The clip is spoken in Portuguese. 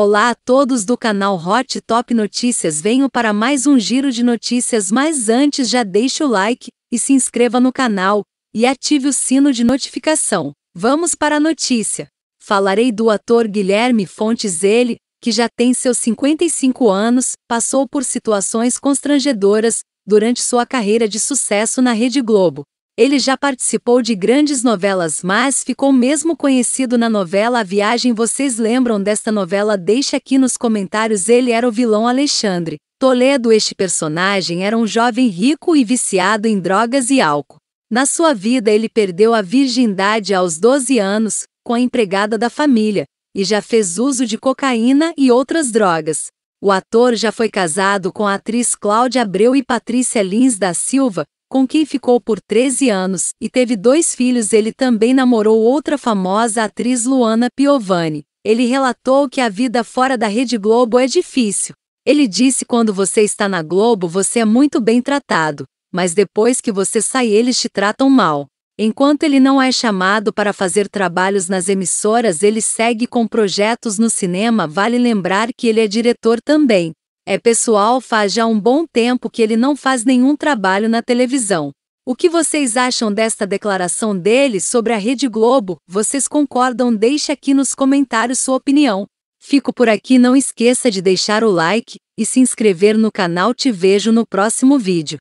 Olá a todos do canal Hot Top Notícias. Venho para mais um giro de notícias, mas antes já deixe o like e se inscreva no canal e ative o sino de notificação. Vamos para a notícia. Falarei do ator Guilherme Fontes ele, que já tem seus 55 anos, passou por situações constrangedoras durante sua carreira de sucesso na Rede Globo. Ele já participou de grandes novelas, mas ficou mesmo conhecido na novela A Viagem. Vocês lembram desta novela? Deixe aqui nos comentários. Ele era o vilão Alexandre. Toledo, este personagem, era um jovem rico e viciado em drogas e álcool. Na sua vida, ele perdeu a virgindade aos 12 anos, com a empregada da família, e já fez uso de cocaína e outras drogas. O ator já foi casado com a atriz Cláudia Abreu e Patrícia Lins da Silva, com quem ficou por 13 anos e teve dois filhos. Ele também namorou outra famosa atriz Luana Piovani. Ele relatou que a vida fora da Rede Globo é difícil. Ele disse: quando você está na Globo, você é muito bem tratado, mas depois que você sai, eles te tratam mal. Enquanto ele não é chamado para fazer trabalhos nas emissoras, ele segue com projetos no cinema. Vale lembrar que ele é diretor também. É pessoal, faz já um bom tempo que ele não faz nenhum trabalho na televisão. O que vocês acham desta declaração dele sobre a Rede Globo? Vocês concordam? Deixe aqui nos comentários sua opinião. Fico por aqui, não esqueça de deixar o like e se inscrever no canal. Te vejo no próximo vídeo.